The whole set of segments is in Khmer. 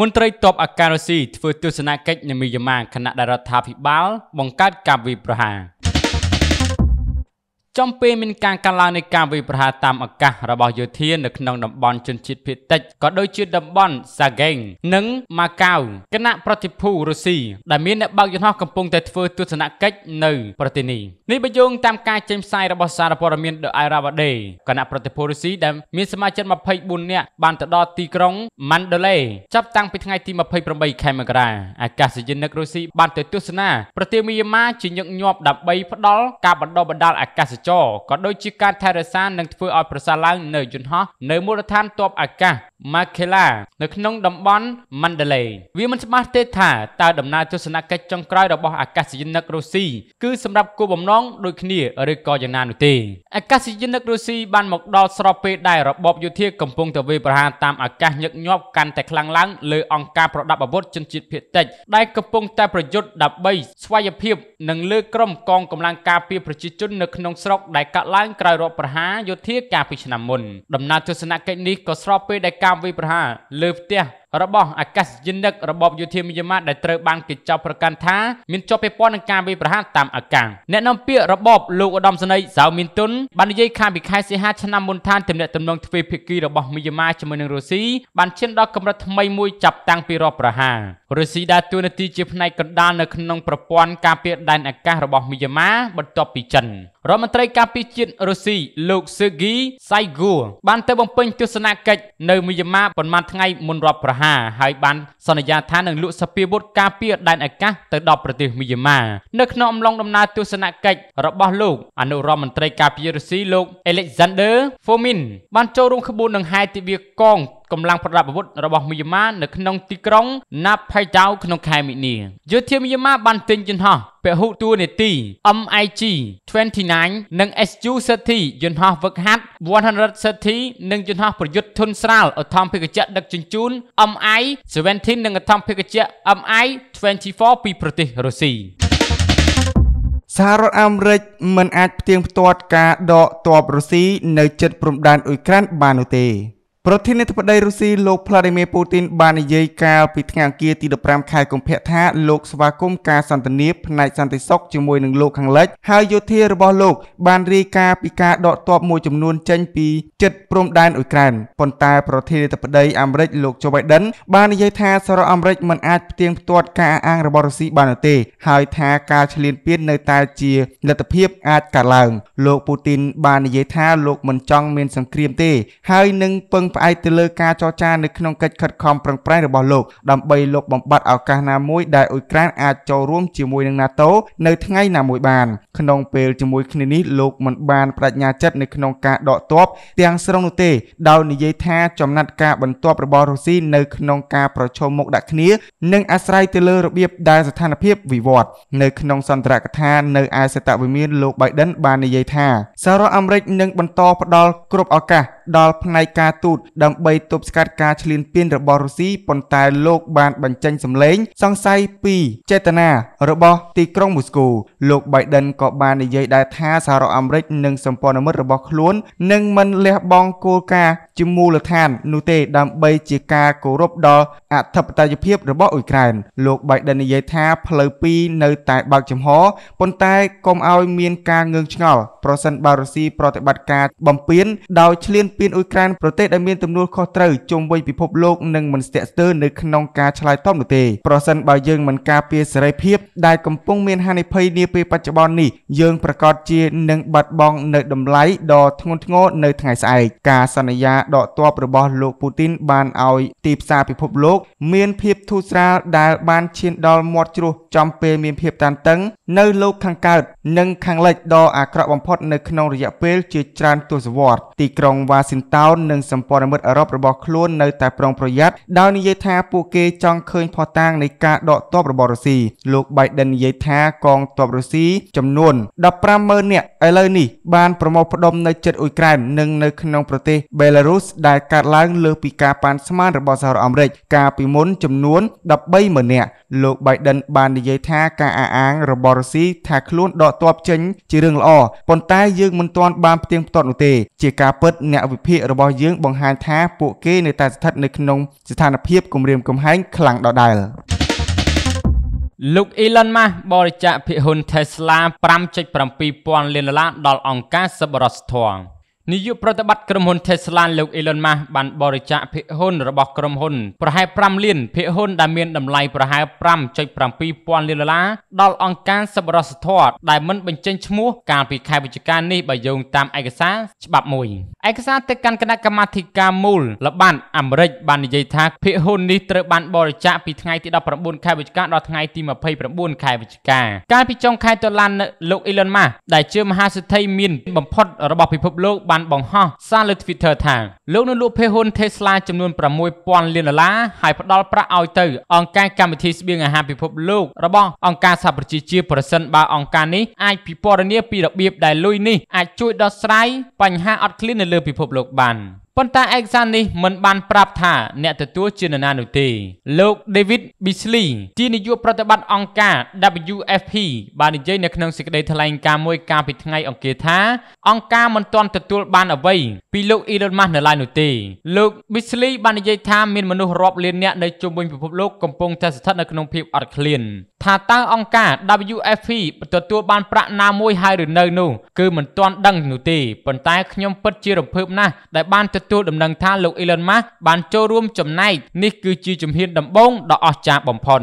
មន្ត្រីទ័ពអាការុស៊ីធ្វើទស្សនកិច្ចនៅមីយ៉ាន់ម៉ាខណៈដែលរដ្ឋាភិបាលបង្កើតការវាយប្រហារ។ចំពេលមានការកាត់ឡើងនៃការវាយប្រហារតាមអាកាសរបស់យោធានៅក្នុងតំបន់ជនជាតិភាគតិចក៏ដូចជាតំបន់សាហ្គេងនិងម៉ាកាវគណៈប្រតិភូរុស្ស៊ីដែលមានអ្នកបើកយន្តហោះកំពុងតែធ្វើទស្សនកិច្ចនៅប្រទេសនេះនេះបញ្យងតាមការចេញផ្សាយរបស់សារព័ត៌មាន The Irrawaddy គណៈប្រតិភូរុស្ស៊ីដែលមានសមាជិក24នាក់បានទៅដល់ទីក្រុងម៉ាន់ដេឡេចាប់តាំងពីថ្ងៃទី28ខែមករាអាកាសយានិករុស្ស៊ីបានទៅទស្សនាប្រទេសមីយ៉ាន់ម៉ាជាញឹកញាប់ដើម្បីផ្ដល់ការបណ្ដុះបណ្ដាលអាកាសចរណ៍ក៏ដូចជាការថែរក្សានិងធ្វើឲ្យប្រសើរឡើងនៅយន្តហោះនៅមូលដ្ឋានទ័ពអាកាស Makela នៅក្នុងតំបន់ Mandalay វាមិនច្បាស់ទេថាតើដំណើរទស្សនកិច្ចចុងក្រោយរបស់អាកាសយានិករុស្ស៊ីគឺសម្រាប់គោលបំណងដូចគ្នាឬក៏យ៉ាងណានោះទេអាកាសយានិករុស្ស៊ីបានមកដល់ស្របពេលដែលរបបយោធាកំពុងទៅវាយប្រហារតាមអាកាសញឹកញាប់កាន់តែខ្លាំងឡើងលើអង្គការប្រដាប់អាវុធជនជាតិភៀតតិចដែលកំពុងតែប្រយុទ្ធដើម្បីស្វ័យភាពនិងលើក្រុមកងកម្លាំងការពារប្រជាជននៅក្នុងស្រុកដែលកាត់ឡើងក្រោយរបបប្រហារយោធាកាលពីឆ្នាំមុនដំណើរទស្សនកិច្ចនេះក៏ស្របពេលដែលកម្មវិប្រហារលើផ្ទះរបស់អាកាសយានិករបបយោធាមីយ៉ាន់ម៉ាដែលត្រូវបានគេចោទប្រកាន់ថាមានជាប់ពាក់ព័ន្ធនឹងការវាយប្រហារតាមអាកាសអ្នកនាំពាក្យរបបលោកឧត្តមសេនីយ៍សៅមីនតុនបាននិយាយខាងពីខែសីហាឆ្នាំមុនថាទំនាក់ទំនងទ្វេភាគីរបស់មីយ៉ាន់ម៉ាជាមួយនឹងរុស្ស៊ីបានឈានដល់កម្រិតថ្មីមួយចាប់តាំងពីរដ្ឋប្រហាររុស្ស៊ីដើរតួនាទីជាផ្នែកកណ្ដាលនៅក្នុងប្រព័ន្ធការពារដែនអាកាសរបស់មីយ៉ាន់ម៉ាបន្ទាប់ពីចិនរដ្ឋមន្ត្រីការពារជាតិរុស្ស៊ីលោក Sergei Shoigu បានទៅបំពេញទស្សនកិច្ចនៅមីយ៉ាន់ម៉ាប៉ុន្មានថ្ងៃមុនរដ្ឋប្រហារហើយបានសន្យាថានឹងលក់សពាវុធការពារដែនអាកាសទៅដល់ប្រទេសមីយ៉ាន់ម៉ានៅក្នុងអំឡុងដំណើរទស្សនកិច្ចរបស់លោក អនុរដ្ឋមន្ត្រីការពាររុស្ស៊ីលោក Alexander Fomin បានចូលរួមក្បួនដង្ហែទិវាកងកម្លាំងប្រដាប់អាវុធរបស់មីយ៉ាន់ម៉ានៅក្នុងទីក្រុងណាប់ផៃដៅក្នុងខែមីនាយោធាមីយ៉ាន់ម៉ាបានទិញយន្តហោះពហុទួលនីតិ MIG 29និង SU-30 យន្តហោះវឹកហាត់130និងយន្តហោះប្រយុទ្ធធុនស្រាលអធំភិកជ្ជៈដឹកជញ្ជូន MI 17និងអធំភិកជ្ជៈ MI 24ពីប្រទេសរុស្ស៊ីសហរដ្ឋអាមេរិកមិនអាចផ្ទៀងផ្ទាត់ការដកទ័ពរុស្ស៊ីនៅជិតព្រំដែនអ៊ុយក្រែនបាននោះទេប្រធានាធិបតីរុស្ស៊ីលោក Vladimir Putin បាននិយាយកាលពីថ្ងៃអង្គារទី15ខែកុម្ភៈថាលោកស្វាគមន៍ការសន្ទនាផ្នែកសន្តិសុខជាមួយនឹងលោកខាងលិចហើយយោធារបស់លោកបានរាយការណ៍ពីការដកទ័ពមួយចំនួនចេញពីជិតព្រំដែនអ៊ុយក្រែនប៉ុន្តែប្រធានាធិបតីអាមេរិកលោក Joe Biden បាននិយាយថាសារអាមេរិកមិនអាចផ្ទៀងផ្ទាត់ការអាងរបស់រុស្ស៊ីបាននោះទេហើយថាការឈ្លានពាននៅតែជាលទ្ធភាពអាចកើតឡើងលោក Putin បាននិយាយថាលោកមិនចង់មានសង្គ្រាមទេហើយនឹងពឹងផ្អែកទៅលើការចរចានៅក្នុងកិច្ចខិតខំប្រឹងប្រែងរបស់លោកដើម្បីលុបបំបាត់ឱកាសណាមួយដែលអ៊ុយក្រែនអាចចូលរួមជាមួយនឹង NATO នៅថ្ងៃណាមួយបាន ក្នុងពេលជាមួយគ្នានេះលោកមិនបានបញ្ញាចិត្តនៅក្នុងការដកទ័ពទាំងស្រុងនោះទេដោយនិយាយថាចំណាត់ការបន្ទាប់របស់រុស្ស៊ីនៅក្នុងការប្រឈមមុខដាក់គ្នានិងអាស្រ័យទៅលើរបៀបដែលស្ថានភាពវិវត្តនៅក្នុងសន្ទរកថានៅឯសេតវិមាន លោក Biden បាននិយាយថាសហរដ្ឋអាមេរិកនឹងបន្តផ្តល់គ្រប់ឱកាសដល់ផ្នែកការទូតដើម្បីទប់ស្កាត់ការឈ្លានពាន របស់រុស្ស៊ីប៉ុន្តែលោកបានបញ្ចេញសម្លេង សង្ស័យពីចេតនារបស់ទីក្រុងមូស្គូលោក Biden ក៏បាននិយាយដែរថាសហរដ្ឋអាមេរិកនិងសម្ព័ន្ធមិត្តរបស់ខ្លួននឹងមិនលះបង់គោលការណ៍ជាមូលដ្ឋាននោះទេដើម្បីជាការគោរពដល់អធិបតេយ្យភាពរបស់អ៊ុយក្រែនលោក Biden និយាយថាផ្លូវពីរនៅតែបើកចំហប៉ុន្តែកុំឲ្យមានការងឿងឆ្ងល់ប្រសិនបើរុស្ស៊ីប្រតិបត្តិការ បំពេញដោយឈ្លានពៀនអ៊ុយក្រែនប្រទេសដែលមានទំនួលខុសត្រូវជុំវិញពិភពលោកនឹងមិនស្ទាក់ស្ទើរនៅក្នុងការឆ្លើយតបនោះទេប្រសិនបើយើងមិនការពារសេរីភាពដែលកំពុងមានហានិភ័យនាពេលបច្ចុប្បន្ននេះយើងប្រកាសជានឹងបាត់បង់នៅតម្លៃដ៏ធ្ងន់ធ្ងរនៅថ្ងៃស្អែកការសន្យាដកទ័ពរបស់លោកពូទីន បានឲ្យទីផ្សារពិភពលោកមានភាពធូរស្រាលដែលបានឈានដល់មាត់ជ្រោះចំពេលមានភាពតានតឹងនៅលោកខាងកើត និងខាងលិចដ៏អាក្រក់បំផុតនៅក្នុងរយៈពេលជាច្រើនទសវត្សរ៍ទីក្រុងវ៉ាស៊ីនតោននិងសម្ព័ន្ធមិត្តអឺរ៉ុបរបស់ខ្លួននៅតែប្រុងប្រយ័ត្នដោយនិយាយថា ពួកគេចង់ឃើញផុសតាងនៃការដកទ័ពរបស់រុស្ស៊ីលោក Biden និយាយថាកងទ័ពរុស្ស៊ីចំនួន150,000នាក់ឥឡូវនេះបានប្រមូលផ្ដុំនៅជិតអ៊ុយក្រែននិងនៅក្នុងប្រទេស Belarus ដែលកើតឡើងលើសពីការប៉ាន់ស្មានរបស់សហរដ្ឋអាមេរិកកាលពីមុនចំនួន130,000នាក់លោក Biden បាននិយាយថាការអះអាងរបស់រុស្ស៊ីថាខ្លួនដកទ័ពចេញជារឿងល្អប៉ុន្តែយើងមិនទាន់បានផ្ទៀងផ្ទាត់នោះទេជាការពិតអ្នកវិវិភាគរបស់យើងបង្ហាញថាពួកគេនៅតែស្ថិតនៅក្នុងស្ថានភាពគំរាមកំហែងខ្លាំងដដែលលោក Elon Musk បរិច្ចាគភាគហ៊ុន Tesla 5.7ពាន់លានដុល្លារដល់អង្គការសប្បុរសធម៌នាយកប្រតិបត្តិក្រុមហ៊ុន Tesla លោក Elon Musk បានបរិច្ចាគភាគហ៊ុនរបស់ក្រុមហ៊ុនប្រហែល5លានភាគហ៊ុនដែលមានតម្លៃប្រហែល5.7ពាន់លានដុល្លារដល់អង្គការសប្បុរសធម៌ដែលមិនបញ្ចេញឈ្មោះកាលពីខែវិច្ឆិកានេះបើយោងតាមឯកសារច្បាប់មួយឯកសារទៅកាន់គណៈកម្មាធិការមូលល្បាតអាមេរិកបាននិយាយថាភាគហ៊ុននេះត្រូវបានបរិច្ចាគពីថ្ងៃទី19ខែវិច្ឆិកាដល់ថ្ងៃទី29ខែវិច្ឆិកាកាលពីចុងខែតុលាលោក Elon Musk ដែលជាមហាសេដ្ឋីមានបំផុតរបស់ពិភពលោកបានបានបង្ហោះសារលើ Twitter ថា លោកនៅលក់ភេហ៊ុន Tesla ចំនួន6000លានដុល្លារហើយផ្ដល់ប្រាក់ឲ្យទៅ អង្គការកម្មវិធីស្បៀងអាហារពិភពលោករបស់អង្គការសហប្រជាជាតិប្រសិនបើអង្គការនេះអាចពិពណ៌នាពីរបៀបដែលលុយនេះអាចជួយដោះស្រាយបញ្ហាអត់ឃ្លាននៅលើពិភពលោកបានប៉ុន្តែឯកសារនេះមិនបានប្រាប់ថាអ្នកទទួលជានរណានោះទេលោក David Beasley ជានាយកប្រតិបត្តិអង្គការ WFP បាននិយាយនៅក្នុងសេចក្តីថ្លែងការណ៍មួយកាលពីថ្ងៃអង្គារថាអង្គការមិនទាន់ទទួលបានអ្វីពីលោក Elon Musk នៅឡើយនោះទេ លោក Beasley បាននិយាយថាមានមនុស្សរាប់លាននាក់នៅជុំវិញពិភពលោកកំពុងតែស្ថិតនៅក្នុងភាពអត់ឃ្លានថាតើអង្គការ WFP ទទួលបានប្រាក់ណាមួយហើយឬនៅ នោះគឺមិនទាន់ដឹងនោះទេប៉ុន្តែខ្ញុំពិតជារំភើបណាស់ដែលបានទទួលដំណឹងថាលោក Elon Musk បានចូលរួមចំណែកនេះ គឺជាជំហានដំបូងដ៏អស្ចារ្យបំផុត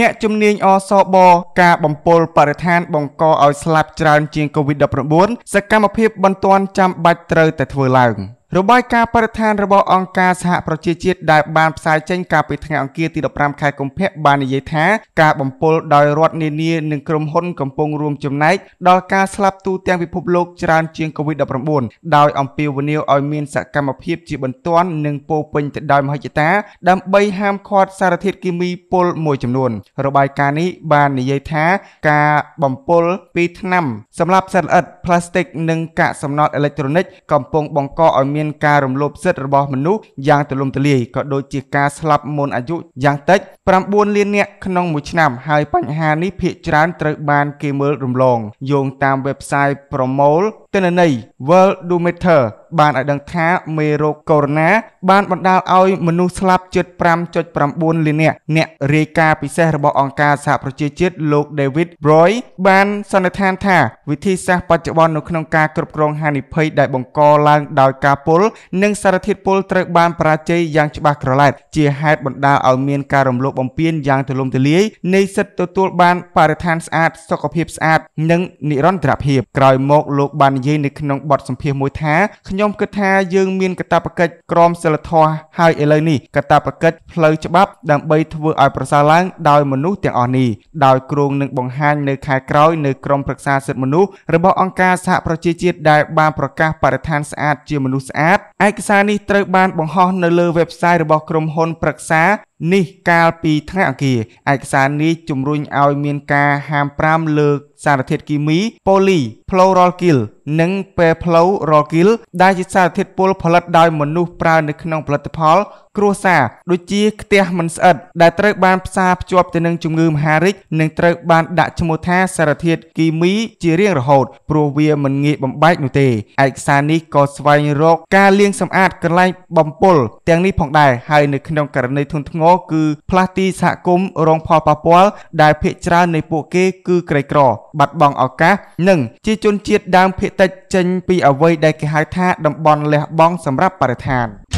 អ្នកជំនាញអសបការបំពល់បរិស្ថានបង្កឲ្យស្លាប់ច្រើនជាង COVID-19 សកម្មភាពបន្ទាន់ចាំបាច់ត្រូវតែធ្វើឡើង។របាយការណ៍បរិស្ថានរបស់អង្គការសហប្រជាជាតិដែលបានផ្សាយចេញកាលពីថ្ងៃអង្គារទី15ខែកុម្ភៈបាននិយាយថា ការបំពុលដោយរដ្ឋនានានិងក្រុមហ៊ុនកំពុងរួមចំណែកដល់ការស្លាប់ទូទាំងពិភពលោកច្រើនជាង COVID-19 ដោយអំពាវនាវឲ្យមានសកម្មភាពជាបន្ទាន់និងពោពេញទៅដោយមហិច្ឆតាដើម្បីហាមឃាត់សារធាតុគីមីពុលមួយចំនួន របាយការណ៍នេះបាននិយាយថាការបំពុលពីថ្នាំសម្រាប់សត្វល្អិតផ្លាស្ទិកនិងកាកសំណល់អេឡិចត្រូនិកកំពុងបង្កឲ្យមានមានការរំលោភសិទ្ធិរបស់មនុស្សយ៉ាងទូលំទូលាយក៏ដូចជាការស្លាប់មុនអាយុយ៉ាងតិច9លាននាក់ក្នុងមួយឆ្នាំ ហើយបញ្ហានេះភាគច្រើនត្រូវបានគេមើលរំលងយោងតាម website ប្រមូលទិន្នន័យ Worldometer បានឲ្យដឹងថាមេរោគកូវីដ -19 បានបណ្ដាលឲ្យមនុស្សស្លាប់ជិត5.9លាននាក់អ្នករាយការណ៍ពិសេសរបស់អង្គការសហប្រជាជាតិលោក David Roy បានសន្និដ្ឋានថាវិធីសាស្ត្របច្ចុប្បន្ននៅក្នុងការគ្រប់គ្រងហានិភ័យដែលបង្កឡើងដោយការពុលនិងសារធាតុពុលត្រូវបានបរាជ័យយ៉ាងច្បាស់ក្រឡែតជាហេតុបណ្ដាលឲ្យមានការរំលោភបំពានយ៉ាងទូលំទូលាយនៃសិទ្ធិទទួលបានបរិស្ថានស្អាតសុខភាពស្អាតនិងនិរន្តរភាពក្រោយមកលោកបាននិយាយនៅក្នុងបទសម្ភាសន៍មួយថាខ្ញុំគិតថាយើងមានកាតព្វកិច្ចក្រមសីលធម៌ហើយឥឡូវនេះកាតព្វកិច្ចផ្លូវច្បាប់ដើម្បីធ្វើឲ្យប្រសើរឡើងដោយមនុស្សទាំងអស់នេះដោយគ្រងនឹងបង្ហាញនៅខែក្រោយនៅក្រមប្រឹក្សាសិទ្ធិមនុស្សរបស់អង្គការសហប្រជាជាតិដែលបានប្រកាសបរិស្ថានស្អាតជាមនុស្សស្អាតឯកសារនេះត្រូវបាន បង្ហោះនៅលើ website របស់ក្រុមហ៊ុនប្រឹក្សានេះកាលពីថ្នាក់អគារឯកសារនេះជំរុញឲ្យមានការហាមប្រាមលើសារធាតុគីមី poly fluoralkyl និង perfluoralkyl ដែលជាសារធាតុពុលផលិតដោយមនុស្សប្រើនៅក្នុងផលិតផលគ្រួសារដូចជាផ្ទះមិនស្អិតដែលត្រូវបានផ្សារភ្ជាប់ទៅនឹងជំងឺមហារីកនិងត្រូវបានដាក់ឈ្មោះថាសារធាតុគីមីជារៀងរហូត ព្រោះវាមិនងាយបំបែកនោះទេឯកសារនេះក៏ស្វែងរកការលាងសម្អាតកន្លែងបំពុលទាំងនេះផងដែរហើយនៅក្នុងករណីធ្ងន់ធ្ងរគឺផ្លាស់ទីសហគមន៍រងផលប៉ះពាល់ដែលភាគច្រើននៃពួកគេគឺក្រីក្រ បាត់បង់ឱកាសនិង ជាជនជាតិដើមភាគតិចចេញពីអ្វីដែលគេហៅថាតំបន់លះបង់សម្រាប់បរិស្ថាន។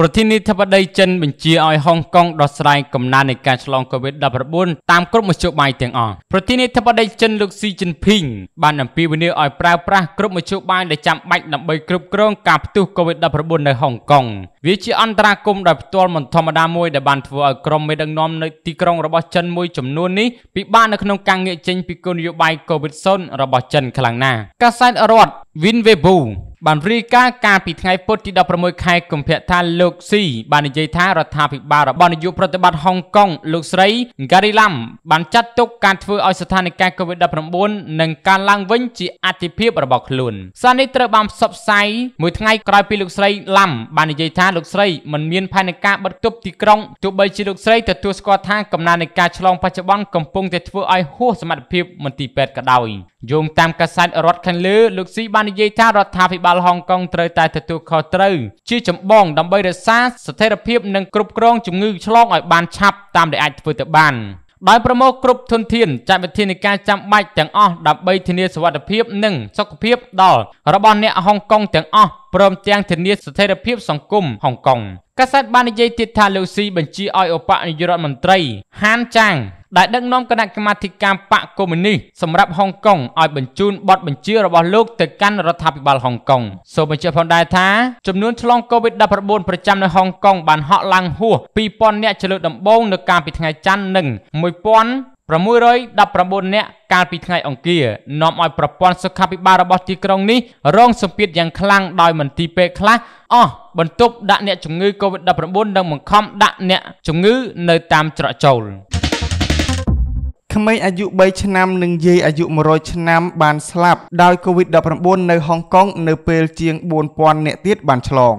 ប្រធានាធិបតីចិនបញ្ជាឲ្យហុងកុងដោះស្រាយកំណើននៃការឆ្លងកូវីដ -19 តាមគ្រប់មធ្យោបាយទាំងអស់ប្រធានាធិបតីចិនលោកស៊ីជីនភីងបានអំពាវនាវឲ្យប្រើប្រាស់គ្រប់មធ្យោបាយដែលចាំបាច់ដើម្បីគ្រប់គ្រងការផ្ទុះកូវីដ -19 នៅហុងកុងវាជាអន្តរាគមន៍ដោយផ្ទាល់មិនធម្មតាមួយដែលបានធ្វើឲ្យក្រុមមេដឹកនាំនៅទីក្រុងរបស់ចិនមួយចំនួននេះពិបាកនៅក្នុងការងាកចេញពីគោលនយោបាយ COVID-0 របស់ចិនខ្លាំងណាស់កាសែតរដ្ឋ Win Weibo បានរាយការណ៍កាលពីថ្ងៃពុធទី16ខែកុម្ភៈថាលោកស៊ីបាននិយាយថារដ្ឋាភិបាលរបស់នាយកប្រតិបត្តិហុងកុងលោកស្រី Gary Lam បានចាត់ទុកការធ្វើឲ្យស្ថានភាព COVID-19 និងការឡើងវិញជាអតិភិបរបស់ខ្លួនសារនេះត្រូវបានផ្សព្វផ្សាយមួយថ្ងៃក្រោយពីលោកស្រី Lam បាននិយាយថាលោកស្រីមិនមានផែនការបិទគប់ទីក្រុងទោះបីជាលោកស្រីទទួលស្គាល់ថាកំណើននៃការឆ្លងបច្ចុប្បន្នកំពុងតែធ្វើឲ្យហួសសមត្ថភាពមន្ទីរពេទ្យក៏ដោយយោងតាមកាសែតរដ្ឋខាងលើលោកស៊ីបាននិយាយថារដ្ឋាភិបាលបាលហុងកុងត្រូវតែទទួលខុសត្រូវជាចម្បងដើម្បីរក្សាស្ថិរភាពនិងគ្រប់គ្រងជំងឺឆ្លងឲ្យបានឆាប់តាមដែលអាចធ្វើទៅបានដោយប្រមូលគ្រប់ធនធានចាត់វិធានការចាំបាច់ទាំងអស់ដើម្បីធានាសុវត្ថិភាពនិងសុខភាពដល់របស់អ្នកហុងកុងទាំងអស់ព្រមទាំងធានាស្ថិរភាពសង្គមហុងកុងកាសែតបាននិយាយទៀតថាលោកស៊ីបញ្ជាឲ្យឧបនាយករដ្ឋមន្ត្រីហានចាង ដែលដឹកនាំគណៈកម្មាធិការបកកុម្មុយនីសសម្រាប់ហុងកុងឲ្យបញ្ជូនបទបញ្ជារបស់លោកទៅកាន់រដ្ឋាភិបាលហុងកុងសូមបញ្ជាក់ផងដែរថាចំនួនឆ្លង COVID-19 ប្រចាំនៅហុងកុងបានហក់ឡើងហួស2000អ្នកជាលើកដំបូងនៅកាលពីថ្ងៃច័ន្ទនិង619នាក់កាលពីថ្ងៃអង្គារនាំឲ្យប្រព័ន្ធសុខាភិបាលរបស់ទីក្រុងនេះរងសម្ពាធយ៉ាងខ្លាំងដោយមន្ទីរពេទ្យខ្លះអស់បន្ទប់ដាក់អ្នកជំងឺ COVID-19 និងបង្ខំដាក់អ្នកជំងឺនៅតាមច្រកចូលក្មេងអាយុ3ឆ្នាំនិងយាយអាយុ100ឆ្នាំបាន ស្លាប់ដោយ COVID-19 នៅហុងកុងនៅពេលជាង4000នាក់ទៀតបានឆ្លង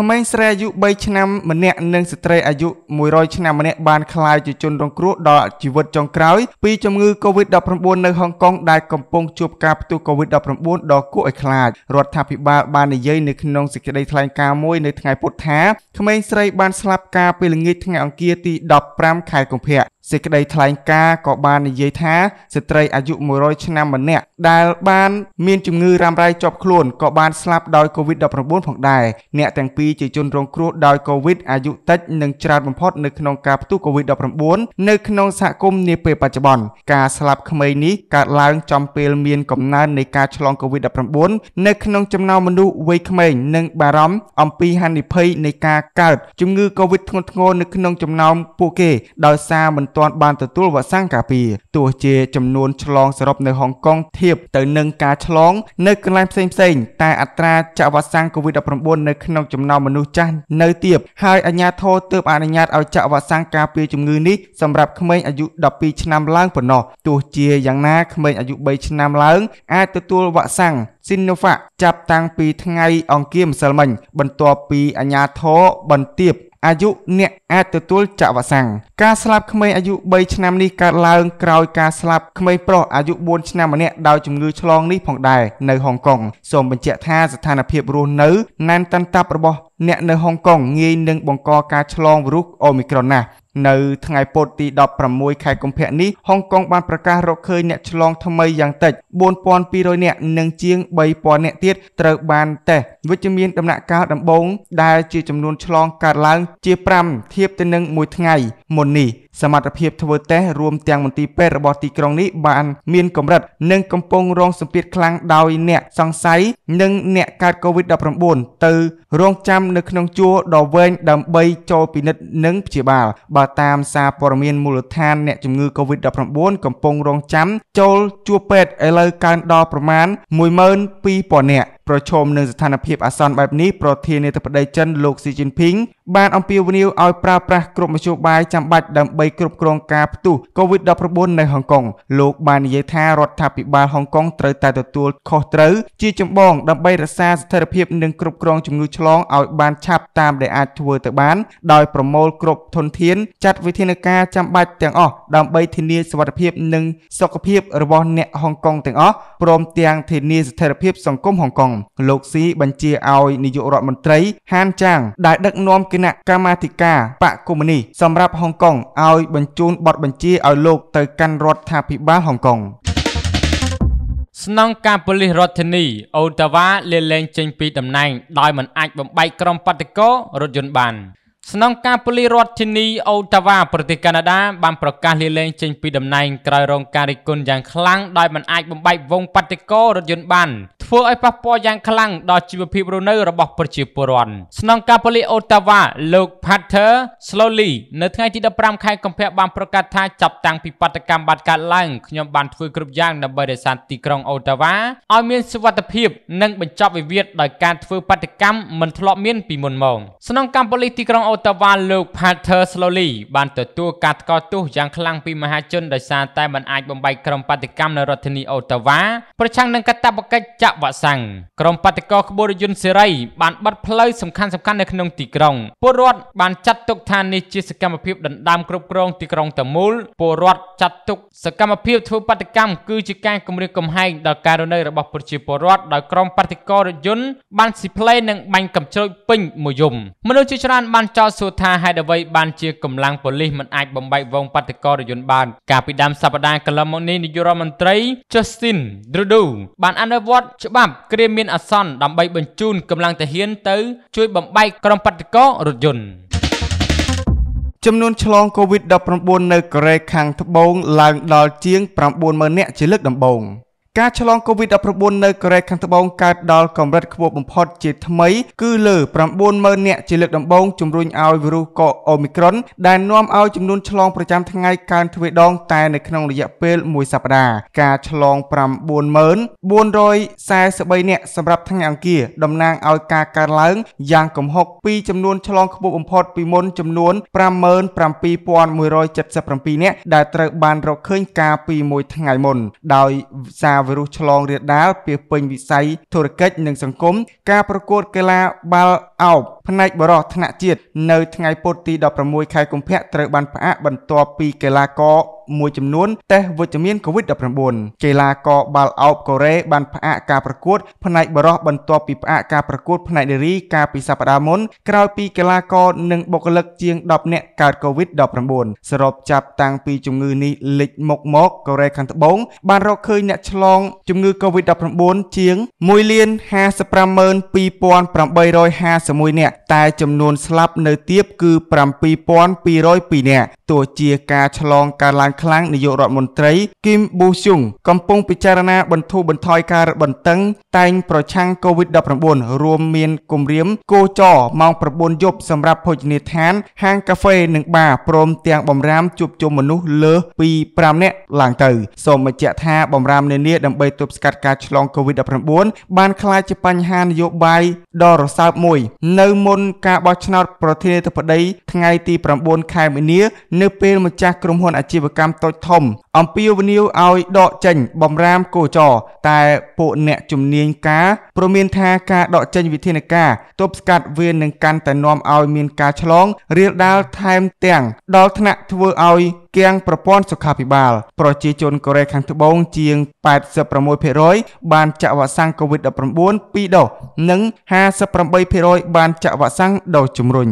ក្មេងស្រីអាយុ3ឆ្នាំម្នាក់និងស្ត្រីអាយុ100ឆ្នាំម្នាក់បានក្លាយជាជនរងគ្រោះដល់ជីវិតចុងក្រោយពីជំងឺ Covid-19 នៅហុងកុងដែលកំពុងជួបការផ្ទុះ Covid-19 ដ៏គួរឲ្យខ្លាចរដ្ឋាភិបាលបាននិយាយនៅក្នុងសេចក្តីថ្លែងការណ៍មួយនៅថ្ងៃពុធថាក្មេងស្រីបានស្លាប់ការពេលល្ងាចថ្ងៃអង្គារទី15ខែកុម្ភៈសេចក្តីថ្លែងការណ៍ក៏បាននិយាយថាស្ត្រីអាយុ100ឆ្នាំម្នាក់ដែលបានមានជំងឺរ៉ាំរ៉ៃជាប់ខ្លួនក៏បានស្លាប់ដោយ COVID-19 ផងដែរអ្នកទាំងពីរជាជនរងគ្រោះដោយ COVID អាយុតិចនិងច្រើនបំផុតនៅក្នុងការផ្ទុះ COVID-19 នៅក្នុងសហគមន៍នាពេលបច្ចុប្បន្នការស្លាប់ក្មេងនេះកើតឡើងចំពេលមានកំណើននៃការឆ្លង COVID-19 នៅក្នុងចំណោមមនុស្សវ័យក្មេងនិងបារម្ភអំពីហានិភ័យនៃការកើតជំងឺ COVID ធ្ងន់ធ្ងរនៅក្នុងចំណោមពួកគេដោយសារមិនទាន់បានទទួលវ៉ាក់សាំងការពារទោះជាចំនួនឆ្លងសរុបនៅហុងកុងធៀបទៅនឹងការឆ្លងនៅកន្លែងផ្សេងៗតែអត្រាចាក់វ៉ាក់សាំង COVID-19 នៅក្នុងចំណោមមនុស្សចាស់នៅទាបហើយអាជ្ញាធរទើបអនុញ្ញាតឲ្យចាក់វ៉ាក់សាំងការពារជំងឺនេះសម្រាប់ក្មេងអាយុ12ឆ្នាំឡើងប៉ុណ្ណោះទោះជាយ៉ាងណាក្មេងអាយុ3ឆ្នាំឡើងអាចទទួលវ៉ាក់សាំង Sinovac ចាប់តាំងពីថ្ងៃអង្គារម្សិលមិញបន្ទាប់ពីអាជ្ញាធរបន្ទាបអាយុអ្នកអាចទទួលចាក់វ៉ាក់សាំងការស្លាប់ក្មេងអាយុ3ឆ្នាំនេះកើតឡើងក្រោយការស្លាប់ក្មេងប្រុសអាយុ4ឆ្នាំម្នាក់ដោយជំងឺឆ្លងនេះផងដែរនៅហុងកុងសូមបញ្ជាក់ថាស្ថានភាពរស់នៅណែនតាន់តាប់របស់អ្នកនៅហុងកុងងាយនឹងបង្កការឆ្លងវីរុសអូមីក្រុនណាស់នៅថ្ងៃពុធទី16ខែកុម្ភៈនេះហុងកុងបានប្រកាសរកឃើញអ្នកឆ្លងថ្មីយ៉ាងតិច4200នាក់និងជាង3000នាក់ទៀតត្រូវបានតេស្តវិជ្ជមានដំណាក់កាលដំបូងដែលជាចំនួនឆ្លងកើតឡើងជា5ធៀបទៅនឹងមួយថ្ងៃមុននេះសមត្ថភាពធ្វើតេស្តរួមទាំងមន្ទីរពេទ្យរបស់ទីក្រុងនេះបានមានកម្រិតនិងកំពុងរងសម្ពាធខ្លាំងដោយអ្នកសង្ស័យនិងអ្នកកើត COVID-19 ទៅរងចាំនៅក្នុងជួរដ៏វែងដើម្បីចូលពិនិត្យនិងព្យាបាលបើតាមសារព័ត៌មានមូលដ្ឋានអ្នកជំងឺ COVID-19 កំពុងរងចាំចូលជួរពេទ្យឥឡូវកើនដល់ប្រមាណ12000នាក់ប្រឈមនឹងស្ថានភាពអាសន្នបែបនេះប្រធានាធិបតីចិនលោកស៊ីជីនពីងបានអំពាវនាវឲ្យប្រើប្រាស់គ្រប់មធ្យោបាយចាំបាច់ដើម្បីគ្រប់គ្រងការផ្ទុះ COVID-19 នៅហុងកុងលោកបាននិយាយថារដ្ឋាភិបាលហុងកុងត្រូវតែទទួលខុសត្រូវជាចម្បង ដើម្បីរក្សាស្ថិរភាពនិងគ្រប់គ្រងជំងឺឆ្លងឲ្យបានឆាប់តាមដែលអាចធ្វើទៅបាន ដោយប្រមូលគ្រប់ធនធានចាត់វិធានការចាំបាច់ទាំងអស់ដើម្បីធានាសុវត្ថិភាពនិងសុខភាពរបស់អ្នកហុងកុងទាំងអស់ព្រមទាំងធានាស្ថិរភាពសង្គមហុងកុងលោកស៊ីបញ្ជាឲ្យនាយករដ្ឋមន្ត្រីហានចាងដែលដឹកនាំគណៈកម្មាធិការបកកុម្មុយនីសម្រាប់ហុងកុងឲ្យបញ្ជូនបទបញ្ជាឲ្យលោក ទៅកាន់រដ្ឋាភិបាលហុងកុង ស្នងការប៉ូលីសរដ្ឋធានីអូតាវ៉ាលាលែងចេញ ពីតំណែងដោយមិនអាចបំបែកក្រុមបាតុកររថយន្តបានស្នងការប៉ូលីសរដ្ឋធានីអូតាវ៉ាប្រទេសកាណាដា បានប្រកាសលាលែងចេញពីតំណែងក្រោយរងការរិះគន់យ៉ាងខ្លាំងដោយមិនអាចបំបែកវងបាតុកររថយន្តបានធ្វើឲ្យប៉ះពាល់យ៉ាងខ្លាំងដល់ជីវភាពរស់នៅរបស់ប្រជាពលរដ្ឋស្នងការប៉ូលីសអូតាវ៉ាលោក Patter Slowly នៅថ្ងៃទី15ខែកុម្ភៈបានប្រកាសថាចាប់តាំងពីបាតកម្មបាត់កើតឡើងខ្ញុំបានធ្វើគ្រប់យ៉ាងដើម្បីរក្សាទីក្រុងអូតាវ៉ាឲ្យមានសុវត្ថិភាពនិងបញ្ចប់វិវាទដោយការធ្វើបាតកម្មមិនធ្លាប់មានពីមុនមកស្នងការប៉ូលីសទីក្រុងអូតាវ៉ាលោក Patter Slowly បានទទួលការថ្កោលទោសយ៉ាងខ្លាំងពីមហាជនដោយសារតែមិនអាចបំបែកក្រុមបាតកម្មនៅរដ្ឋធានីអូតាវ៉ាប្រឆាំងនឹងកាតព្វកិច្ចចាក់វ៉ាក់សាំងក្រុមបាតុករក្បួនរយន្តសេរី បានបិទផ្លូវសំខាន់សំខាន់នៅក្នុងទីក្រុងពលរដ្ឋបានចាត់ទុកថានេះជាសកម្មភាពដណ្ដើមគ្រប់គ្រងទីក្រុងតាមមូលពលរដ្ឋចាត់ទុកសកម្មភាពធ្វើបាតកម្មគឺជាការគម្រាមកំហែងដល់ការរស់នៅរបស់ប្រជាពលរដ្ឋដោយក្រុមបាតុកររយន្តបានស៊ីផ្លេនិងបាញ់កំជ្រួចពេញមួយយំមនុស្សជាច្រើនបានចោទសួរថាហេតុអ្វីបានជាកម្លាំងប៉ូលីសមិនអាចបំបែកវងបាតុកររយន្តបានកាលពីដើមសប្តាហ៍កន្លងមកនេះនាយករដ្ឋមន្ត្រី Justin Trudeau បានអនុវត្តច្បាប់គ្រាមានអាសន្នដើម្បីបញ្ជូនកម្លាំងទាហានទៅ ជួយបំបែកក្រុមបាតុកររថយន្តចំនួនឆ្លង COVID-19 នៅកូរ៉េខាងត្បូង ឡើងដល់ជាង90,000នាក់ជាលើកដំបូង។ការឆ្លង COVID-19 នៅកូរ៉េខាងត្បូងកើតដល់កម្រិតខ្ពស់បំផុតជាថ្មីគឺលើ90000នាក់ជាលើកដំបូងជំរុញឲ្យវីរុសកូអូមីក្រុនដែលនាំឲ្យចំនួនឆ្លងប្រចាំថ្ងៃកើនទ្វេដងតែនៅក្នុងរយៈពេលមួយសប្តាហ៍ការឆ្លង94443នាក់សម្រាប់ថ្ងៃអង្គារតំណាងឲ្យការកើនឡើងយ៉ាងគំហុកពីចំនួនឆ្លងខ្ពស់បំផុតពីមុនចំនួន57177នាក់ដែលត្រូវបានរកឃើញកាលពីមួយថ្ងៃមុនដោយសារវីរុសឆ្លងរាលដាលពាសពេញវិស័យធុរកិច្ចនិងសង្គមការប្រកួតកីឡាបាល់ឱបផ្នែកបរោះថ្នាក់ជាតិនៅថ្ងៃពុធទី16ខែកុម្ភៈត្រូវបានផ្អាកបន្ទាប់ពីកីឡាករមួយចំនួនតេស្តវិជ្ជមានកូវីដ -19 កីឡាករបាល់ឱបកូរ៉េបានផ្អាកការប្រកួត ផ្នែកបរោះបន្ទាប់ពីផ្អាកការប្រកួតផ្នែកនារីកាលពីសប្តាហ៍មុនក្រោយពីកីឡាករនិងបុគ្គលិកជាង10នាក់កើតកូវីដ -19 សរុបចាប់តាំងពីជំងឺនេះលេចមុខមកកូរ៉េខាងត្បូងបានរកឃើញអ្នកឆ្លងជំងឺកូវីដ -19 ជាង1លាន552851នាក់នាក់តែចំនួនស្លាប់នៅទៀបគឺ7,202នាក់ទោះជាការឆ្លងកើនឡើងខ្លាំងនាយករដ្ឋមន្ត្រីគីមប៊ូស៊ុងកំពុងពិចារណាបន្ធូរបន្ថយការរឹតបន្តឹងតែងប្រឆាំង COVID-19 រួមមានគម្រាមគោចរម៉ោង9យប់សម្រាប់ភោជនីយដ្ឋានហាងកាហ្វេនិងបារព្រមទាំងបំរាមជួបជុំមនុស្សលើសពី5នាក់ឡើងទៅ សូមបញ្ជាក់ថាបំរាមនានាដើម្បីទប់ស្កាត់ការឆ្លង COVID-19 បានក្លាយជាបញ្ហានយោបាយដ៏រសើបមួយ នៅមុនការបោះឆ្នោតប្រធានាធិបតីថ្ងៃទី9ខែមីនា នៅពេលម្ចាស់ក្រុមហ៊ុនអាជីវកម្មតូចធំ អំពាវនាវឲ្យដកចេញបំរាមកោចរតែពួកអ្នកជំនាញការព្រមមានថាការដកចេញវិធានការទប់ស្កាត់វានឹងកាន់តែនាំឲ្យមានការឆ្លងរាលដាលថែមទាំងដល់ថ្នាក់ធ្វើឲ្យគាំងប្រព័ន្ធសុខាភិបាល ប្រជាជនកូរ៉េខាងត្បូងជាង86%បានចាក់វ៉ាក់សាំង COVID-19 2ដុសនិង58%បានចាក់វ៉ាក់សាំងដូសជំរុញ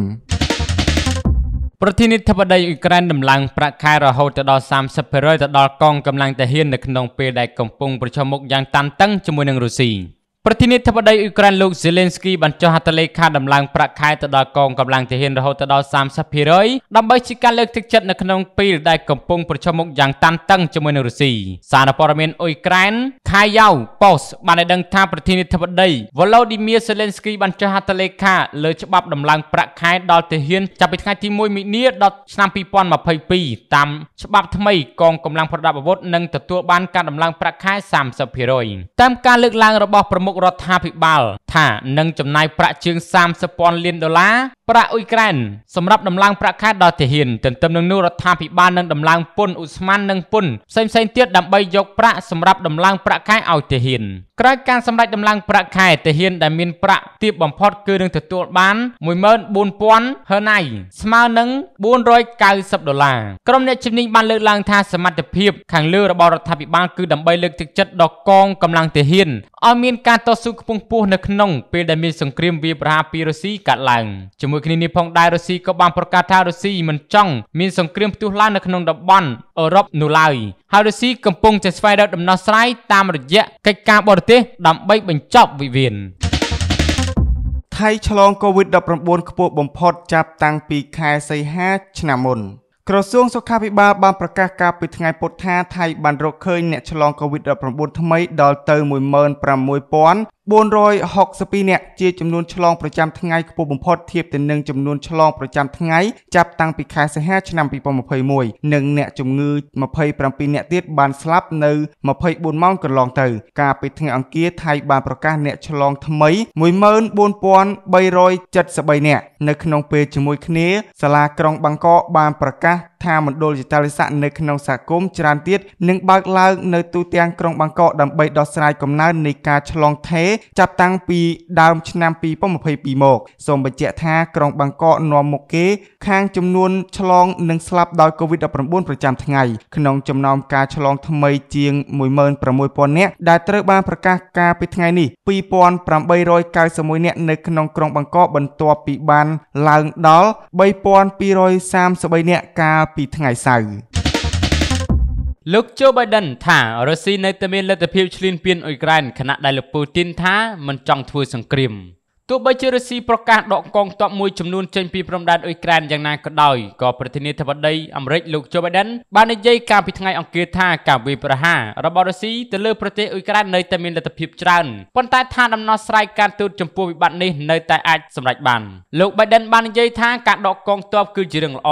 ប្រធានាធិបតីអ៊ុយក្រែនដំឡើងប្រាក់ខែរហូតទៅដល់30%ទៅដល់កងកម្លាំងទាហាននៅក្នុងពេលដែលកំពុងប្រឈមមុខយ៉ាងតានតឹងជាមួយនឹងរុស្ស៊ីប្រធានាធិបតីអ៊ុយក្រែនលោក Zelensky បានចុះហត្ថលេខាដំឡើងប្រាក់ខែទៅដល់កងកម្លាំងទាហានរហូតដល់30%ដើម្បីជាការលើកទឹកចិត្តនៅក្នុងពេលដែលកំពុងប្រឈមមុខយ៉ាងតានតឹងជាមួយនឹងរុស្ស៊ីសារព័ត៌មានអ៊ុយក្រែន Kyiv Post បានឲ្យដឹងថាប្រធានាធិបតី Volodymyr Zelensky បានចុះហត្ថលេខាលើច្បាប់ដំឡើងប្រាក់ខែដល់ទាហានចាប់ពីថ្ងៃទី1មិនិលដល់ឆ្នាំ2022តាមច្បាប់ថ្មីកងកម្លាំងប្រដាប់អាវុធនឹងទទួលបានការដំឡើងប្រាក់ខែ30%តាមការលើកឡើងរបស់ប្រមុខរដ្ឋាភិបាលថានឹងចំណាយប្រាក់ជាង30ពាន់លានដុល្លារប្រាក់អ៊ុយក្រែនសម្រាប់ដំឡើងប្រាក់ខែដល់ទាហានទន្ទឹមនឹងនោះរដ្ឋាភិបាលនឹងដំឡើងពន្ធឧស្ម័ននិងពន្ធផ្សេងៗទៀតដើម្បីយកប្រាក់សម្រាប់ដំឡើងប្រាក់ខែឲ្យទាហានក្រោយការសម្រេចដំឡើងប្រាក់ខែទាហានដែលមានប្រាក់ទាបបំផុតគឺនឹងទទួលបាន14000ហឺណៃស្មើនឹង490ដុល្លារក្រុមអ្នកជំនាញបានលើកឡើងថាសមត្ថភាពខាងលើរបស់រដ្ឋាភិបាលគឺដើម្បីលើកទឹកចិត្តដល់កងកម្លាំងទាហានឲ្យមានការតស៊ូខ្ពង់ខ្ពស់នៅក្នុងពេលដែលមានសង្គ្រាមវាយប្រហារពីរុស្ស៊ីកើតឡើងជាមួយជាមួយគ្នានេះផងដែររុស្ស៊ីក៏បានប្រកាសថារុស្ស៊ីមិនចង់មានសង្គ្រាមផ្ទុះឡើងនៅក្នុងតំបន់អឺរ៉ុបនោះឡើយហើយរុស្ស៊ីកំពុងតែស្វែងរកដំណោះស្រាយតាមរយៈកិច្ចការបរទេសដើម្បីបញ្ចប់វិវានថៃឆ្លង COVID-19 ខ្ពស់បំផុត ចាប់តាំងពីខែសីហាឆ្នាំមុនក្រសួងសុខាភិបាលបានប្រកាសការពីថ្ងៃពុធថាថៃបានរកឃើញអ្នកឆ្លងកូវីដ -19 ថ្មី ដល់ទៅ16000 462នាក់ជាចំនួនឆ្លងប្រចាំថ្ងៃខ្ពស់បំផុតធៀបទៅនឹងចំនួនឆ្លងប្រចាំថ្ងៃចាប់តាំងពីខែសីហាឆ្នាំ2021និងអ្នកជំងឺ27នាក់ទៀតបានស្លាប់នៅ24ម៉ោងកន្លងទៅកាលពីថ្ងៃអង្គារថៃបានប្រកាសអ្នកឆ្លងថ្មី14373នាក់នៅក្នុងពេលជាមួយគ្នាសាលាក្រុងបាងកកបានប្រកាសថាមណ្ឌលយិតាលិស័កនៅក្នុងសហគមន៍ច្រើនទៀតនឹងបើកឡើងនៅទូទាំងក្រុងបាងកកដើម្បីដោះស្រាយកំណើននៃការឆ្លងថេរចាប់តាំងពីដើមឆ្នាំ2022មកសូមបញ្ជាក់ថាក្រុងបាងកកនាំមុខគេខាងចំនួនឆ្លងនិងស្លាប់ដោយ COVID-19 ប្រចាំថ្ងៃក្នុងចំណោមការឆ្លងថ្មីជាង16000នាក់ដែលត្រូវបានប្រកាសការពីថ្ងៃនេះ2891នាក់នៅក្នុងក្រុងបាងកកបន្ទាប់ពីបានឡើងដល់3233នាក់កាលពីថ្ងៃសៅរ៍លោកជូបៃដិនថារុស្ស៊ីនៅតែមានលទ្ធភាពឈ្លានពានអ៊ុយក្រែនខណៈដែលលោកពូទីន ថាមិនចង់ធ្វើសង្គ្រាមទោះបីជារុស្ស៊ីប្រកាសដកកងទ័ពមួយចំនួនចេញពីព្រំដែនអ៊ុយក្រែនយ៉ាងណាក៏ដោយក៏ប្រធានាធិបតីអាមេរិកលោក Joe Biden បាននិយាយកាលពីថ្ងៃអង្គារថាការវាយប្រហាររបស់រុស្ស៊ីទៅលើប្រទេសអ៊ុយក្រែននៅតែមានលទ្ធភាពច្រើនប៉ុន្តែថាដំណោះស្រាយការទូតចំពោះវិបត្តិនេះនៅតែអាចសម្រេចបានលោក Biden បាននិយាយថាការដកកងទ័ពគឺជារឿងល្អ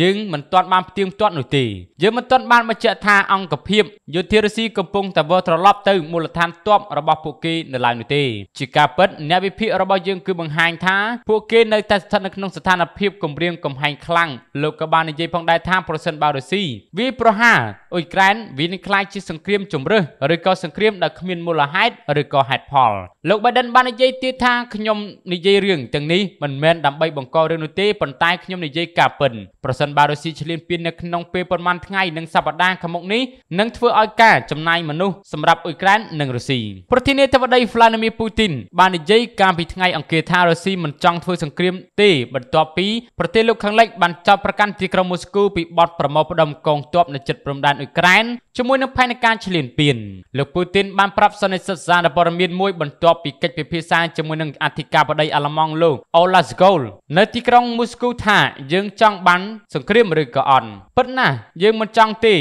យើងមិនទាន់បានផ្ទៀងផ្ទាត់នោះទេយើងមិនទាន់បានបញ្ជាក់ថាអង្គភាពយោធារុស្ស៊ីកំពុងតែវិលត្រឡប់ទៅមូលដ្ឋានទ័ពរបស់ពួកគេនៅឡើយនោះទេជាការពិតអ្នកវិភាគរបស់របស់យើងគឺបង្ហាញថាពួកគេនៅតែស្ថិតនៅក្នុងស្ថានភាពគំរាមកំហែងខ្លាំងលោកក៏បាននិយាយផងដែរថាប្រសិនបើរុស្ស៊ីវាយប្រហារអ៊ុយក្រែនវានឹងក្លាយជាសង្គ្រាមជំរឹះឬក៏សង្គ្រាមដែលគ្មានមូលហេតុឬក៏ហេតុផលលោក Biden បាននិយាយទៀតថាខ្ញុំនិយាយរឿងទាំងនេះមិនមែនដើម្បីបង្ករឿងនោះទេប៉ុន្តែខ្ញុំនិយាយការពិតប្រសិនបើរុស្ស៊ីឈ្លានពាននៅក្នុងពេលប្រហែលថ្ងៃនិងសប្តាហ៍ខាងមុខនេះនឹងធ្វើឲ្យការចំណាយមនុស្សសម្រាប់អ៊ុយក្រែននិងរុស្ស៊ីប្រធានាធិបតី Vladimir Putin បាននិយាយកាលពីថ្ងៃថ្ងៃអង្គារថារុស្ស៊ីមិនចង់ធ្វើសង្គ្រាមទេបន្ទាប់ពីប្រទេសលោកខាងលិចបានចាប់ប្រកាន់ទីក្រុងមូស្គូពីបទប្រមូលផ្ដុំកងទ័ពនៅជិតព្រំដែនអ៊ុយក្រែនជាមួយនឹងផែនការឈ្លានពានលោកពូទីនបានប្រាប់សន្និសីទសារព័ត៌មានមួយបន្ទាប់ពីកិច្ចពិភាក្សាជាមួយនឹងអធិការបដីអាល្លឺម៉ង់លោកអូឡាស្កូលនៅទីក្រុងមូស្គូថាយើងចង់បានសង្គ្រាមឬក៏អត់ពិតណាស់យើងមិនចង់ទេ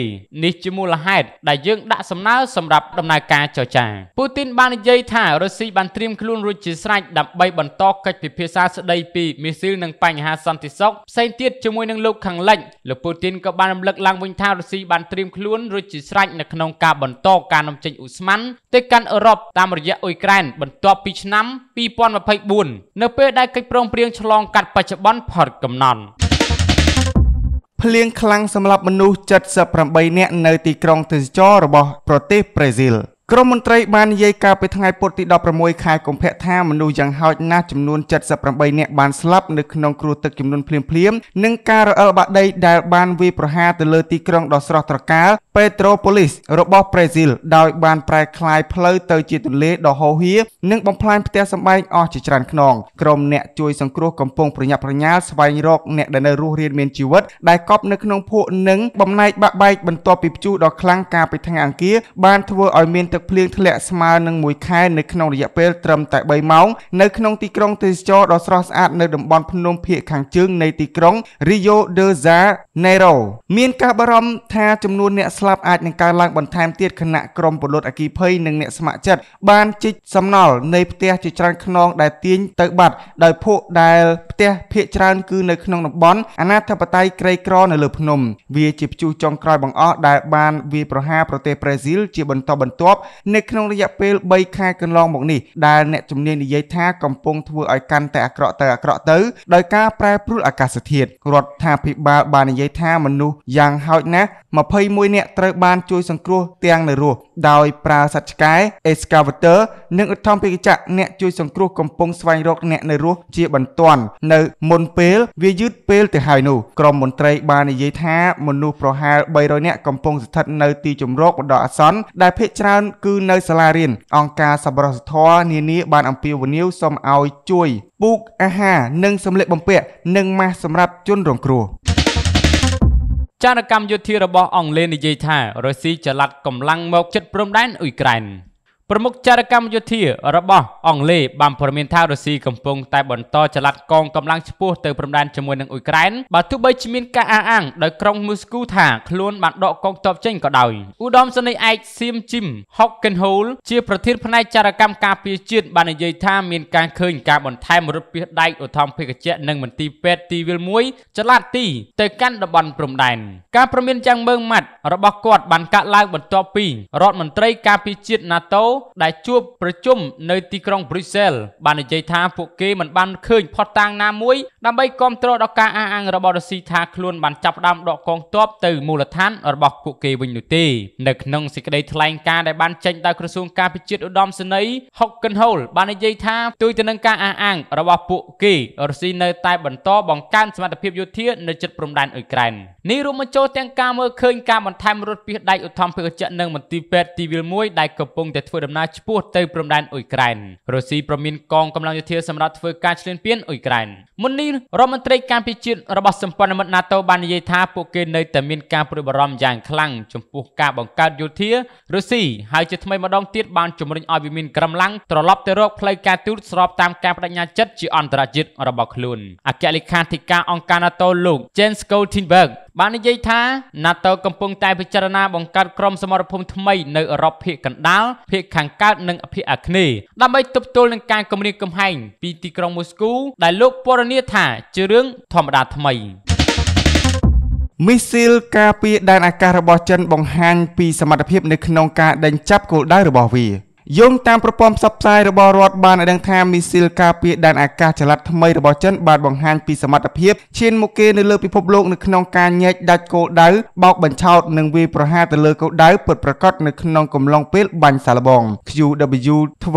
នេះជាមូលហេតុដែលយើងដាក់សំណើសម្រាប់ដំណើរការចរចាពូទីនបាននិយាយថារុស្ស៊ីបានត្រៀមខ្លួនរួចជាស្រេចដើម្បីដើម្បីបន្តកិច្ចពិភាក្សាស្ដីពីមីស៊ីលនិងបញ្ហាសន្តិសុខផ្សេងទៀតជាមួយនឹងលោកខាងលិចលោកពូទីនក៏បានរំលឹកឡើងវិញថារុស្ស៊ីបានត្រៀមខ្លួនរួចជាស្រេចនៅក្នុងការបន្តការនាំចេញឧស្ម័នទៅកាន់អឺរ៉ុបតាមរយៈអ៊ុយក្រែនបន្ទាប់ពីឆ្នាំ2024នៅពេលដែលកិច្ចព្រមព្រៀងឆ្លងកាត់បច្ចុប្បន្នផុតកំណត់ភ្លៀងខ្លាំងសម្រាប់មនុស្ស78នាក់នៅទីក្រុងទេសចររបស់ប្រទេសប្រេស៊ីលក្រមមន្ត្រីបាននិយាយកាលពីថ្ងៃពុធទី16ខែកុម្ភៈថាមនុស្សយ៉ាងហោចណាស់ចំនួន78នាក់បានស្លាប់នៅក្នុងគ្រោះទឹកចំនួនភ្លាមៗនិងការរអិលបាក់ដីដែលបានវាយប្រហារទៅលើទីក្រុងដ៏ស្រស់ត្រកាល Petropolis របស់ប្រេស៊ីលដោយបានប្រែក្លាយផ្លូវទៅជាទន្លេដ៏ហូរហៀរនិងបំផ្លាញផ្ទះសម្បែងអស់ជាច្រើនខ្នងក្រុមអ្នកជួយសង្គ្រោះកំពុងប្រញាប់ប្រញាល់ស្វែងរកអ្នកដែលនៅរស់រានមានជីវិតដែលកប់នៅក្នុងភក់និងបំណែកបាក់បែកបន្ទាប់ពីព្យុះដ៏ខ្លាំងកាលពីថ្ងៃអង្គារបានធ្វើឲ្យមានទឹកភ្លៀងធ្លាក់ស្មើនឹង1ខែនៅក្នុងរយៈពេលត្រឹមតែ3ម៉ោងនៅក្នុងទីក្រុងទេសចរដ៏ស្រស់ស្អាតនៅតំបន់ភ្នំភាគខាងជើងនៃទីក្រុង Rio de Janeiro មានការបារម្ភថាចំនួនអ្នកស្លាប់អាចនឹងកើនឡើងបន្ថែមទៀតគណៈក្រុមពលរដ្ឋអគីភ័យនិងអ្នកស្ម័គ្រចិត្តបានជីកសំណល់នៃផ្ទះជាច្រើនខ្នងដែលទាញទៅបាត់ដោយភក់ដែលផ្ទះភាគច្រើនគឺនៅក្នុងតំបន់អាណាធិបតេយ្យក្រីក្រនៅលើភ្នំ វាជាព្យុះចុងក្រោយបង្អស់ដែលបានវាយប្រហារប្រទេសប្រេស៊ីលជាបន្តបន្ទាប់នៅក្នុងរយៈពេល3ខែកន្លងមកនេះដែលអ្នកជំនាញនិយាយថាកំពុងធ្វើឲ្យកាន់តែអាក្រក់ទៅអាក្រក់ទៅដោយការប្រែប្រួលអាកាសធាតុរដ្ឋាភិបាលបាននិយាយថាមនុស្សយ៉ាងហោចណាស់21អ្នកត្រូវបានជួយសង្គ្រោះទាំងនៅរស់ដោយប្រើសត្វឆ្កែ excavator និងឧទ្ធម្ភាគចក្រអ្នកជួយសង្គ្រោះកំពុងស្វែងរកអ្នកនៅរស់ជាបន្ទាន់នៅមុនពេលវាយឺតពេលទៅហើយនោះក្រមមន្ត្រីបាននិយាយថាមនុស្សប្រហែល300នាក់កំពុងស្ថិតនៅទីជំរកបណ្ដោះអាសន្នដែលភ ieck ច្រើនគឺនៅសាលារៀនអង្គការសប្បុរសធម៌នានាបានអំពាវនាវសូមឲ្យជួយពូកអាហារនិងសម្លៀកបំពាក់និងម៉ាស់សម្រាប់ជនរងគ្រោះចារកម្មយោធារបស់អង់គ្លេសនិយាយថារុស្ស៊ីចល័តកម្លាំងមកជិតព្រំដែនអ៊ុយក្រែន។ប្រមុខចារកម្មយោធារបស់អង់គ្លេសបានព្រមានថារុស្ស៊ីកំពុងតែបន្តចល័តកងកម្លាំងឈ្មោះទៅព្រំដែនជាមួយនឹងអ៊ុយក្រែនបើទោះបីជាមានការអះអាងដោយក្រុងមូស្គូថាខ្លួនបានដកកងទ័ពចេញក៏ដោយឧត្តមសេនីយ៍ឯកសៀមជីមហុកកិនហូលជាប្រធានផ្នែកចារកម្មការពារជាតិបាននិយាយថាមានការឃើញការបន្ថែមរថពាសដែកឧទ្ធម្ភិកជ្ជៈនិងមន្ទីរពេទ្យទីវិល1ចល័តទីទៅកាន់តំបន់ព្រំដែនការព្រមានយ៉ាងមើងម៉ាត់របស់គាត់បានកាត់ឡើងបន្ទាប់ពីរដ្ឋមន្ត្រីការពារជាតិ NATO ដែលជួបប្រជុំនៅទីក្រុងប្រ៊ុយសែលបាននិយាយថាពួកគេមិនបានឃើញផុតតាងណាមួយដើម្បីគាំទ្រដល់ការអះអាងរបស់រុស្ស៊ីថាខ្លួនបានចាប់ផ្ដើមដកកងទ័ពទៅមូលដ្ឋាន របស់ពួកគេវិញនោះទេនៅក្នុងសេចក្តីថ្លែងការណ៍ដែលបានចេញដោយក្រសួងការពារជាតិឧត្តមសេនីយ៍ Hocken Hol បាននិយាយថាទូទៅនឹងការអះអាងរបស់ពួកគេរុស្ស៊ីនៅតែបន្តបង្កើនសមត្ថភាពយោធានៅជិតព្រំដែនអ៊ុយក្រែន។នេះរួមបញ្ចូលទាំងការមើលឃើញការបន្ថែមរថពីដែកឧទ្ធម្ភាគចៈនិងមន្ទីរពេទ្យទីវិលមួយដែលកំពុងតែធ្វើដំណើរឆ្ពោះទៅព្រំដែនអ៊ុយក្រែនរុស្ស៊ីប្រមានកងកម្លាំងយោធា សម្រាប់ធ្វើការឈ្លានពានអ៊ុយក្រែនមុននេះរដ្ឋមន្ត្រីការពារជាតិរបស់សម្ព័ន្ធមិត្ត NATO បាននិយាយថាពួកគេនៅតែមានការព្រួយបារម្ភយ៉ាងខ្លាំងចំពោះការបង្កើតយោធារុស្ស៊ីហើយជាថ្មីម្ដងទៀតបានជំរុញឲ្យវាមានកម្លាំងត្រឡប់ទៅរកផ្លូវការទូតស្របតាមការបដិញ្ញាចិត្តជាអន្តរជាតិរបស់ខ្លួនអគ្គលេខាធិការអង្គការ NATO លោក Jens Stoltenberg បាននិយាយថា NATO កំពុងតែពិចារណាបង្កើតក្រុមសមរភូមិថ្មីនៅអឺរ៉ុបភាគកណ្ដាលភាគខាងកើតនិង ភាគអាគ្នេយ៍ដើម្បីទប់ទល់នឹងការគំរាមកំហែងពីទីក្រុងម៉ូស្គូដែលលោកពណ៌នាថាជារឿងធម្មតាថ្មីមីស៊ីលការពារដែនអាកាសរបស់ចិនបង្ហាញពី សមត្ថភាពនៅក្នុងការដេញចាប់គោលដៅរបស់វា។យោងតាមប្រព័ន្ធផ្សព្វផ្សាយរបស់រដ្ឋបានឲ្យដឹងថាមីស៊ីលការពារដែនអាកាសចល័តថ្មីរបស់ចិនបានបង្ហាញពីសមត្ថភាពឈានមុខគេនៅលើពិភពលោកនៅក្នុងការញែកដាច់គោលដៅបោកបញ្ឆោតនិងវាយប្រហារទៅលើគោលដៅពិតប្រាកដនៅក្នុងកំឡុងពេលបាញ់សាឡបង QW-12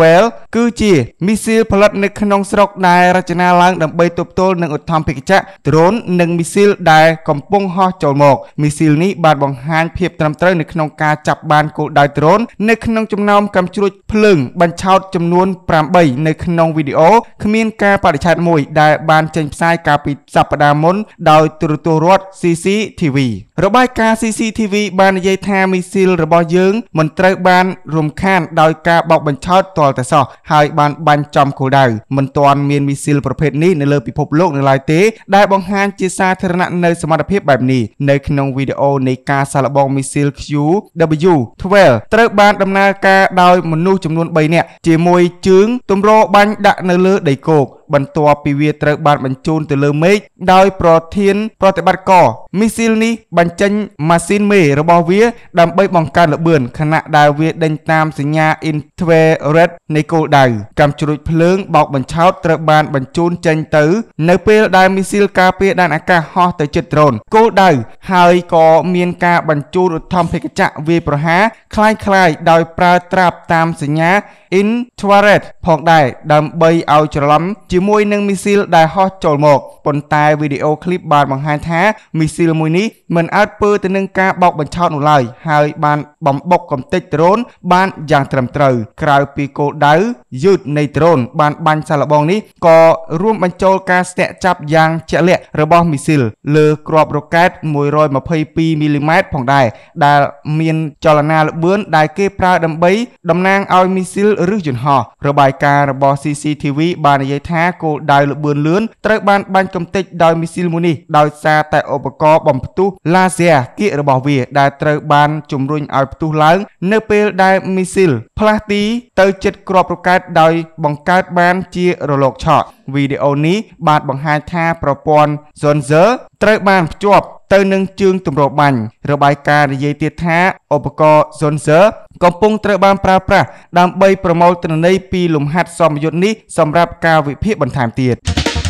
គឺជាមីស៊ីលផលិតនៅក្នុងស្រុកដែលរចនាឡើងដើម្បីទប់ទល់នឹងឧទ្ធម្ភាគចក្រ drone និងមីស៊ីលដែលកំពុងហោះចូលមកមីស៊ីលនេះបានបង្ហាញភាពត្រឹមត្រូវនៅក្នុងការចាប់បានគោលដៅ drone នៅក្នុងចំណោមកម្មជ្រួចភ្លើងបញ្ឆោតចំនួន8នៅក្នុងវីដេអូគ្មានការបដិឆេទមួយ ដែលបានចេញផ្សាយកាលពីសប្តាហ៍មុនដោយទូរទស្សន៍រដ្ឋ CCTV របាយការណ៍ CCTV បាននិយាយថាមីស៊ីលរបស់យើងមិនត្រូវបានរំខានដោយការបោកបញ្ឆោតទាល់តែសោះហើយបានបាញ់ចំគោលដៅមិនទាន់មានមីស៊ីលប្រភេទនេះនៅលើពិភពលោក នៅឡើយទេដែលបង្ហាញជាសាធារណៈនៅសមត្ថភាពបែបនេះនៅក្នុងវីដេអូនៃការសាឡបងមីស៊ីល QW12 ត្រូវបាន ដំណើរការដោយមនុស្សចំនួន3នាក់ជាមួយជើងទម្របាញ់ដាក់នៅលើដីគោកបន្ទាប់ពីវាត្រូវ បានបញ្ជូនទៅលើមេឃដោយប្រធាន ប្រតិបត្តិការមីស៊ីលនេះបញ្ចេញម៉ាស៊ីនមេរបស់វាដើម្បីបង្កើនល្បឿនខណៈដែលវាដេញតាមសញ្ញា infrared នៃគោលដៅកាំជ្រួចភ្លើងបោកបញ្ឆោតត្រូវបាន បញ្ជូនចេញទៅនៅពេលដែលមីស៊ីលការពារដែនអាកាសហោះទៅជិតដ្រូនគោលដៅហើយក៏មានការបញ្ជូនឧទ្ធម្ភិកចក្រវាយប្រហារคล้ายៗដោយប្រើត្រាប់តាមសញ្ញា infrared ផងដែរដើម្បីឲ្យច្រឡំជាជាមួយនឹងមីស៊ីល ដែលហោះចូលមកប៉ុន្តែវីដេអូឃ្លីបបានបង្ហាញថាមីស៊ីលមួយនេះមិនអាចធ្វើទៅនឹងការបោកបញ្ឆោតនោះឡើយហើយ បានបំបុកកំទេចដ្រូនបានយ៉ាងត្រឹមត្រូវក្រៅពីគោលដៅយឺតនៃដ្រូន បាន បាញ់សាឡបងនេះក៏រួមបញ្ចូលការស្ទាក់ចាប់យ៉ាងជាក់លាក់របស់មីស៊ីលលើគ្រាប់រ៉ុកែត122មីលីម៉ែត្រផងដែរដែលមានចលនាល្បឿនដែលគេប្រើដើម្បីតំណាងឲ្យមីស៊ីលឬយន្តហោះរបាយការណ៍របស់ CCTV បាននិយាយថាគោលដៅលបឿនលឿនត្រូវបាន បាញ់កំទេចដោយមីស៊ីលមួយនេះដោយសារតែឧបករណ៍បំផ្ទុះឡាស៊ែរគៀករបស់វាដែលត្រូវ បានជំរុញឲ្យផ្ទុះឡើង នៅពេលដែលមីស៊ីល ផ្លាស់ទី ទៅជិតគ្រាប់រ៉ុកែតដោយបង្កើតបានជារលកឆក់វីដេអូនេះបានបង្ហាញថាប្រព័ន្ធ Zonzer ត្រូវបានភ្ជាប់ទៅនឹងជើងទម្របាញ់របាយការណ៍និយាយទៀតថាឧបករណ៍ Sensor កំពុងត្រូវបានប្រើប្រាស់ដើម្បីប្រមូលទិន្នន័យពីលំហាត់សមយុទ្ធនេះសម្រាប់ការវិភាគបន្ថែមទៀត។